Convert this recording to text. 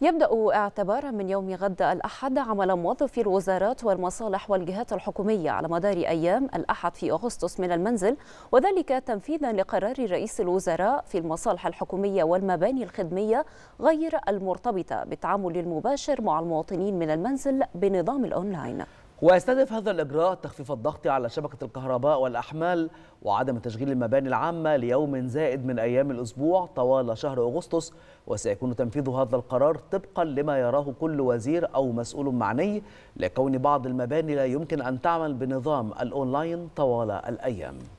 يبدأ اعتبارا من يوم غد الأحد عمل موظفي الوزارات والمصالح والجهات الحكومية على مدار أيام الأحد في أغسطس من المنزل وذلك تنفيذا لقرار رئيس الوزراء في المصالح الحكومية والمباني الخدمية غير المرتبطة بالتعامل المباشر مع المواطنين من المنزل بنظام الأونلاين ويستهدف هذا الإجراء تخفيف الضغط على شبكة الكهرباء والأحمال وعدم تشغيل المباني العامة ليوم زائد من أيام الأسبوع طوال شهر أغسطس وسيكون تنفيذ هذا القرار طبقا لما يراه كل وزير أو مسؤول معني لكون بعض المباني لا يمكن أن تعمل بنظام الأونلاين طوال الأيام